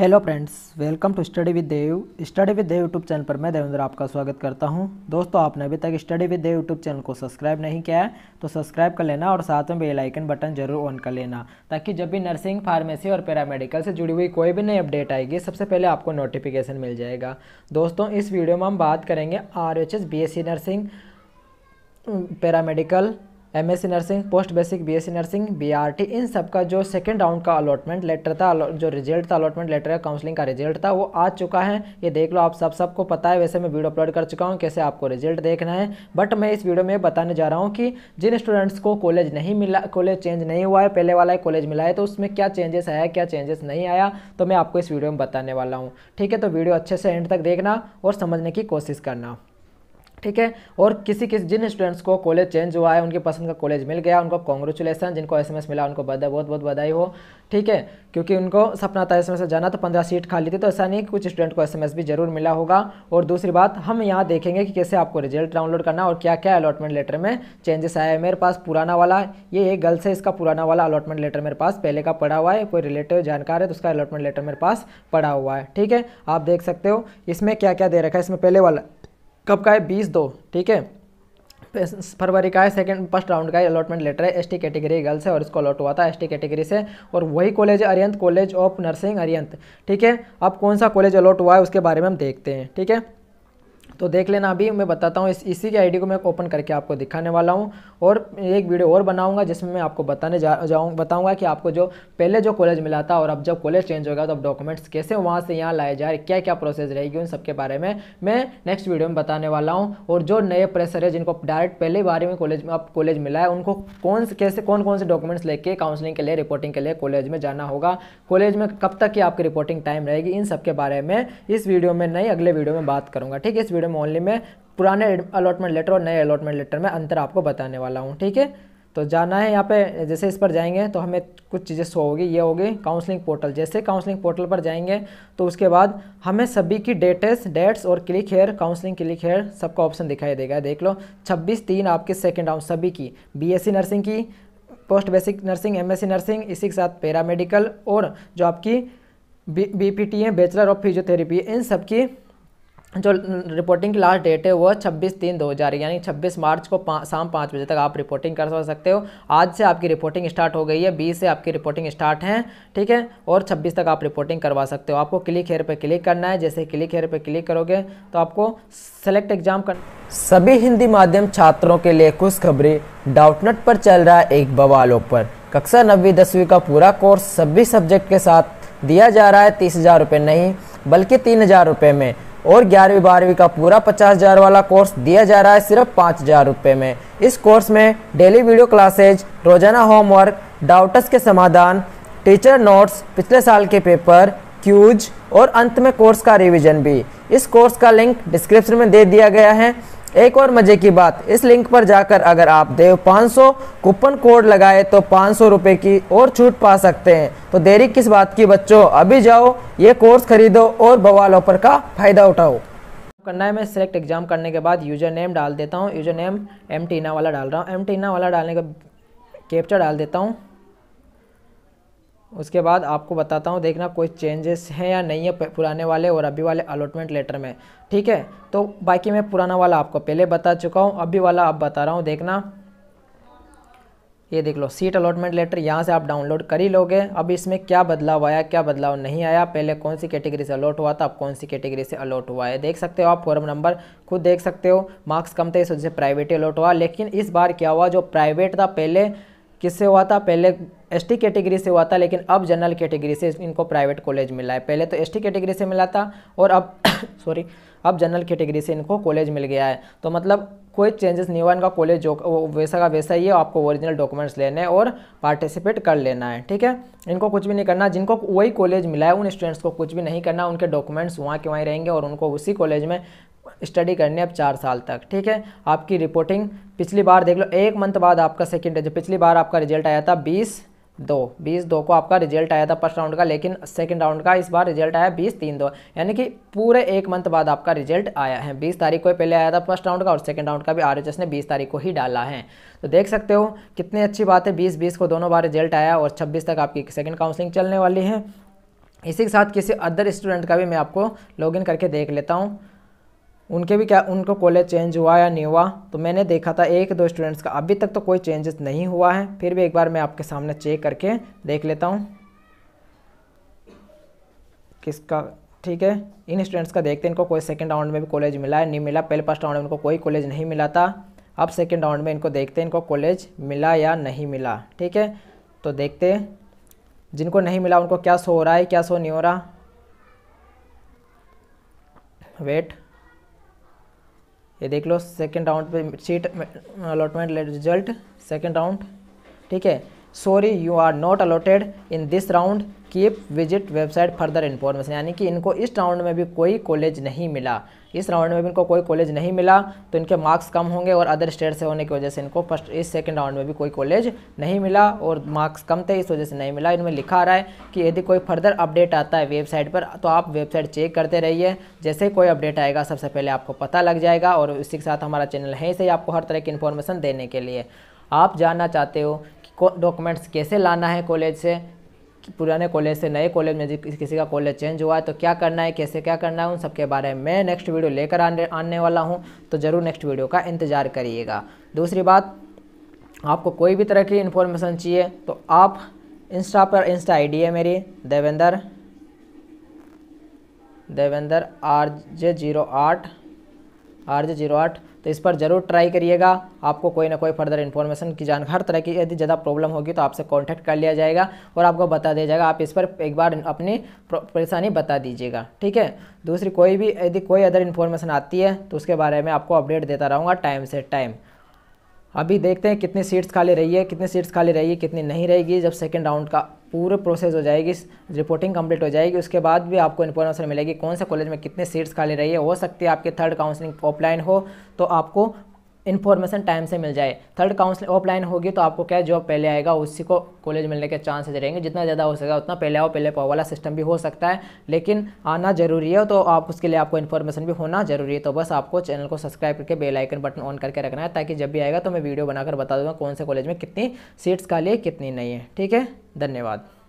hello friends welcome to study with Dev study with Dev YouTube channel पर मैं देवेंद्र आपका स्वागत करता हूं दोस्तों आपने अभी तक study with Dev YouTube channel को सब्सक्राइब नहीं किया है तो सब्सक्राइब कर लेना और साथ में बेल आइकन बटन जरूर ऑन कर लेना ताकि जब भी नर्सिंग फार्मेसी और पैरामेडिकल से जुड़ी हुई कोई भी नई अपडेट आएगी सबसे पहले आपको नोटिफिकेशन मिल जाएगा दोस्तों इस वीडियो में हम बात करेंगे R H nursing paramedical C nursing post basic C nursing T इन सब का जो सेकेंड राउंड का अलॉटमेंट लेटर था जो रिजल्ट था अलॉटमेंट लेटर है काउंसलिंग का रिजल्ट था वो आ चुका है ये देख लो आप सब सबको पता है वैसे मैं वीडियो अपलोड कर चुका हूँ कैसे आपको रिजल्ट देखना है बट मैं इस वीडियो में बताने जा रहा हूँ कि जिन स्टूडेंट्स को कॉलेज नहीं मिला कॉलेज चेंज नहीं हुआ है पहले वाला कॉलेज मिला है तो उसमें क्या चेंजेस आया क्या चेंजेस नहीं आया तो मैं आपको इस वीडियो में बताने वाला हूँ ठीक है तो वीडियो अच्छे से एंड तक देखना और समझने की कोशिश करना ठीक है और किसी किसी जिन स्टूडेंट्स को कॉलेज चेंज हुआ है उनकी पसंद का कॉलेज मिल गया उनको कॉन्ग्रेचुलेसन जिनको एसएमएस मिला उनको बधाई बहुत बहुत बधाई हो ठीक है क्योंकि उनको सपना था एसएमएस में जाना तो पंद्रह सीट खाली थी तो ऐसा नहीं कि कुछ स्टूडेंट को एसएमएस भी जरूर मिला होगा और दूसरी बात हम यहाँ देखेंगे कि कैसे आपको रिजल्ट डाउनलोड करना और क्या क्या अलॉटमेंट लेटर में चेंजेस आया है मेरे पास पुराना वाला ये एक गलत से इसका पुराना वाला अलॉटमेंट लेटर मेरे पास पहले का पड़ा हुआ है कोई रिलेटिव जानकार है तो उसका अलॉटमेंट लेटर मेरे पास पड़ा हुआ है ठीक है आप देख सकते हो इसमें क्या क्या दे रखा है इसमें पहले वाला कब का है बीस दो ठीक है फरवरी का है सेकंड फर्स्ट राउंड का अलॉटमेंट लेटर है एसटी कैटेगरी गर्ल्स है और इसको अलॉट हुआ था एसटी कैटेगरी से और वही कॉलेज है Arihant college of nursing Arihant ठीक है अब कौन सा कॉलेज अलॉट हुआ है उसके बारे में हम देखते हैं ठीक है तो देख लेना अभी मैं बताता हूँ इस इसी की आईडी को मैं ओपन करके आपको दिखाने वाला हूँ और एक वीडियो और बनाऊँगा जिसमें मैं आपको बताने जाऊँ बताऊँगा कि आपको जो पहले जो कॉलेज मिला था और अब जब कॉलेज चेंज होगा तो अब डॉक्यूमेंट्स कैसे वहाँ से यहाँ लाए जाए क्या क्या प्रोसेस रहेगी उन सबके बारे में मैं नेक्स्ट वीडियो में बताने वाला हूँ और जो नए प्रेसर है जिनको डायरेक्ट पहले बारे में कॉलेज में अब कॉलेज मिला है उनको कौन से कैसे कौन कौन से डॉक्यूमेंट्स लेके काउंसलिंग के लिए रिपोर्टिंग के लिए कॉलेज में जाना होगा कॉलेज में कब तक की आपकी रिपोर्टिंग टाइम रहेगी इन सब के बारे में इस वीडियो में नहीं अगले वीडियो में बात करूँगा ठीक है इस वीडियो मोहल्ले में पुराने अलॉटमेंट लेटर और नए अलॉटमेंट लेटर में अंतर आपको बताने वाला हूँ ठीक है तो जाना है यहाँ पे जैसे इस पर जाएंगे तो हमें कुछ चीज़ें शो होगी ये होगी काउंसलिंग पोर्टल जैसे काउंसलिंग पोर्टल पर जाएंगे तो उसके बाद हमें सभी की डेटेस डेट्स और click here counselling click here सबका ऑप्शन दिखाई देगा देख लो 26 तीन आपके सेकंड राउंड सभी की बीएससी नर्सिंग की post basic nursing M nursing इसी के साथ पैरामेडिकल और जो आपकी बी बी है बैचलर ऑफ फिजियोथेरेपी इन सबकी जो रिपोर्टिंग की लास्ट डेट है वो 26 तीन 2000 यानी 26 मार्च को पा, शाम पाँच बजे तक आप रिपोर्टिंग कर सकते हो आज से आपकी रिपोर्टिंग स्टार्ट हो गई है 20 से आपकी रिपोर्टिंग स्टार्ट है ठीक है और 26 तक आप रिपोर्टिंग करवा सकते हो आपको क्लिक हेयर पे क्लिक करना है जैसे क्लिक हेयर पे क्लिक करोगे तो आपको सेलेक्ट एग्जाम कर सभी हिंदी माध्यम छात्रों के लिए खुशखबरी डाउटनट पर चल रहा है एक बवाल ऊपर कक्षा नब्बी दसवीं का पूरा कोर्स सभी सब्जेक्ट के साथ दिया जा रहा है तीस हज़ार रुपये नहीं बल्कि तीन हज़ार रुपये में और ग्यारहवीं बारहवीं का पूरा पचास हज़ार वाला कोर्स दिया जा रहा है सिर्फ पाँच हज़ार रुपये में इस कोर्स में डेली वीडियो क्लासेज रोजाना होमवर्क डाउटस के समाधान टीचर नोट्स पिछले साल के पेपर क्यूज और अंत में कोर्स का रिवीजन भी इस कोर्स का लिंक डिस्क्रिप्शन में दे दिया गया है एक और मजे की बात इस लिंक पर जाकर अगर आप देव 500 कूपन कोड लगाए तो पाँच सौ की और छूट पा सकते हैं तो देरी किस बात की बच्चों अभी जाओ ये कोर्स खरीदो और बवाल ऑफर का फ़ायदा उठाओ करना है मैं सिलेक्ट एग्ज़ाम करने के बाद यूज़र नेम डाल देता हूँ यूज़र नेम एम टीना वाला डाल रहा हूँ एम टीना वाला डालने का कैप्चर डाल देता हूँ उसके बाद आपको बताता हूँ देखना कोई चेंजेस हैं या नहीं है पुराने वाले और अभी वाले अलॉटमेंट लेटर में ठीक है तो बाकी मैं पुराना वाला आपको पहले बता चुका हूँ अभी वाला आप बता रहा हूँ देखना ये देख लो सीट अलॉटमेंट लेटर यहाँ से आप डाउनलोड कर ही लोगे अब इसमें क्या बदलाव आया क्या बदलाव नहीं आया पहले कौन सी कैटेगरी से अलॉट हुआ था अब कौन सी कैटेगरी से अलॉट हुआ है देख सकते हो आप फॉर्म नंबर खुद देख सकते हो मार्क्स कम थे इस वजह से प्राइवेट अलॉट हुआ लेकिन इस बार क्या हुआ जो प्राइवेट था पहले किससे हुआ था पहले एसटी कैटेगरी से हुआ था लेकिन अब जनरल कैटेगरी से इनको प्राइवेट कॉलेज मिला है पहले तो एसटी कैटेगरी से मिला था और अब सॉरी अब जनरल कैटेगरी से इनको कॉलेज मिल गया है तो मतलब कोई चेंजेस नहीं हुआ इनका कॉलेज जो वैसा का वैसा ही है आपको ओरिजिनल डॉक्यूमेंट्स लेने और पार्टिसिपेट कर लेना है ठीक है इनको कुछ भी नहीं करना जिनको वही कॉलेज मिला है उन स्टूडेंट्स को कुछ भी नहीं करना उनके डॉक्यूमेंट्स वहाँ के वहीं रहेंगे और उनको उसी कॉलेज में स्टडी करनी है अब चार साल तक ठीक है आपकी रिपोर्टिंग पिछली बार देख लो एक मंथ बाद आपका सेकेंड जो पिछली बार आपका रिजल्ट आया था बीस दो बीस दो को आपका रिजल्ट आया था फर्स्ट राउंड का लेकिन सेकंड राउंड का इस बार रिजल्ट आया बीस तीन दो यानी कि पूरे एक मंथ बाद आपका रिजल्ट आया है बीस तारीख को पहले आया था फर्स्ट राउंड का और सेकंड राउंड का भी आर ने बीस तारीख को ही डाला है तो देख सकते हो कितनी अच्छी बात है बीस बीस को दोनों बार रिजल्ट आया और छब्बीस तक आपकी सेकेंड काउंसलिंग चलने वाली है इसी के साथ किसी अदर स्टूडेंट का भी मैं आपको लॉग करके देख लेता हूँ उनके भी क्या उनको कॉलेज चेंज हुआ या नहीं हुआ तो मैंने देखा था एक दो स्टूडेंट्स का अभी तक तो कोई चेंजेस नहीं हुआ है फिर भी एक बार मैं आपके सामने चेक करके देख लेता हूँ किसका ठीक है इन स्टूडेंट्स का देखते हैं इनको कोई सेकेंड राउंड में भी कॉलेज मिला है नहीं मिला पहले फर्स्ट राउंड में इनको कोई कॉलेज नहीं मिला था अब सेकेंड राउंड में इनको देखते हैं इनको कॉलेज मिला या नहीं मिला ठीक है तो देखते हैं जिनको नहीं मिला उनको क्या सो हो रहा है क्या सो नहीं हो रहा वेट ये देख लो सेकेंड राउंड पे seat allotment result second round ठीक है sorry you are not allotted in this round keep visit website further information यानी कि इनको इस राउंड में भी कोई कॉलेज नहीं मिला इस राउंड में भी इनको कोई कॉलेज नहीं मिला तो इनके मार्क्स कम होंगे और अदर स्टेट से होने की वजह से इनको फर्स्ट इस सेकंड राउंड में भी कोई कॉलेज नहीं मिला और मार्क्स कम थे इस वजह से नहीं मिला इनमें लिखा आ रहा है कि यदि कोई फर्दर अपडेट आता है वेबसाइट पर तो आप वेबसाइट चेक करते रहिए जैसे कोई अपडेट आएगा सबसे पहले आपको पता लग जाएगा और इसी के साथ हमारा चैनल है सही आपको हर तरह की इन्फॉर्मेशन देने के लिए आप जानना चाहते हो कि डॉक्यूमेंट्स कैसे लाना है कॉलेज से पुराने कॉलेज से नए कॉलेज में किसी का कॉलेज चेंज हुआ है तो क्या करना है कैसे क्या करना है उन सबके बारे में मैं नेक्स्ट वीडियो लेकर आने आने वाला हूँ तो ज़रूर नेक्स्ट वीडियो का इंतज़ार करिएगा दूसरी बात आपको कोई भी तरह की इन्फॉर्मेशन चाहिए तो आप इंस्टा पर इंस्टा आई है मेरी Devendra Devendra R J zero आठ आर जे जीरो आठ तो इस पर ज़रूर ट्राई करिएगा आपको कोई ना कोई फर्दर इन्फॉर्मेशन की जान हर तरह की यदि ज़्यादा प्रॉब्लम होगी तो आपसे कॉन्टैक्ट कर लिया जाएगा और आपको बता दिया जाएगा आप इस पर एक बार अपनी परेशानी बता दीजिएगा ठीक है दूसरी कोई भी यदि कोई अदर इन्फॉर्मेशन आती है तो उसके बारे में आपको अपडेट देता रहूँगा टाइम से टाइम अभी देखते हैं कितनी सीट्स खाली रही है कितनी सीट्स खाली रही है कितनी नहीं रहेगी जब सेकेंड राउंड का पूरे प्रोसेस हो जाएगी रिपोर्टिंग कंप्लीट हो जाएगी उसके बाद भी आपको इन्फॉर्मेशन मिलेगी कौन से कॉलेज में कितने सीट्स खाली रही है हो सकती है आपके थर्ड काउंसलिंग ऑफलाइन हो तो आपको इन्फॉर्मेशन टाइम से मिल जाए थर्ड काउंसलिंग ऑफलाइन होगी तो आपको क्या जॉब पहले आएगा उसी को कॉलेज मिलने के चांसेस रहेंगे जितना ज़्यादा हो सकेगा उतना पहले आओ पहले पाओ वाला सिस्टम भी हो सकता है लेकिन आना जरूरी है तो आप उसके लिए आपको इन्फॉर्मेशन भी होना जरूरी है तो बस आपको चैनल को सब्सक्राइब करके बेल आइकन बटन ऑन करके रखना है ताकि जब भी आएगा तो मैं वीडियो बनाकर बता दूँगा कौन से कॉलेज में कितनी सीट्स खाली है कितनी नहीं है ठीक है धन्यवाद